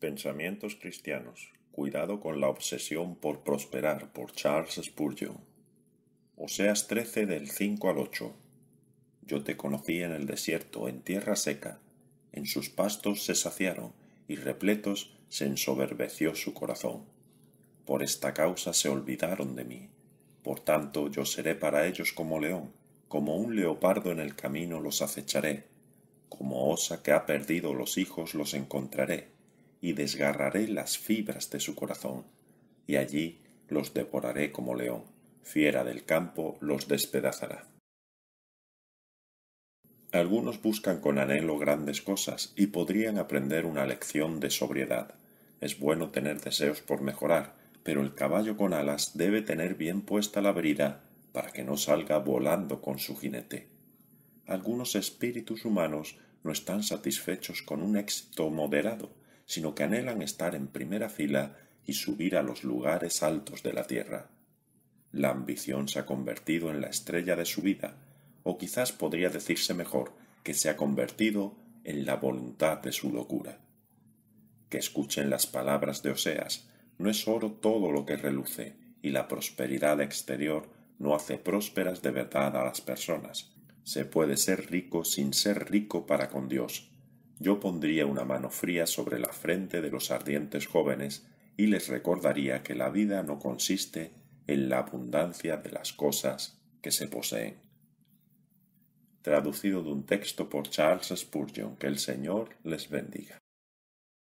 Pensamientos cristianos. Cuidado con la obsesión por prosperar por Charles Spurgeon. Oseas 13 del 5 al 8. Yo te conocí en el desierto, en tierra seca. En sus pastos se saciaron y repletos se ensoberbeció su corazón. Por esta causa se olvidaron de mí. Por tanto yo seré para ellos como león, como un leopardo en el camino los acecharé. Como osa que ha perdido los hijos los encontraré y desgarraré las fibras de su corazón, y allí los devoraré como león, fiera del campo los despedazará. Algunos buscan con anhelo grandes cosas y podrían aprender una lección de sobriedad. Es bueno tener deseos por mejorar, pero el caballo con alas debe tener bien puesta la brida para que no salga volando con su jinete. Algunos espíritus humanos no están satisfechos con un éxito moderado sino que anhelan estar en primera fila y subir a los lugares altos de la tierra. La ambición se ha convertido en la estrella de su vida, o quizás podría decirse mejor que se ha convertido en la voluntad de su locura. Que escuchen las palabras de Oseas, no es oro todo lo que reluce, y la prosperidad exterior no hace prósperas de verdad a las personas. Se puede ser rico sin ser rico para con Dios, yo pondría una mano fría sobre la frente de los ardientes jóvenes y les recordaría que la vida no consiste en la abundancia de las cosas que se poseen. Traducido de un texto por Charles Spurgeon, que el Señor les bendiga.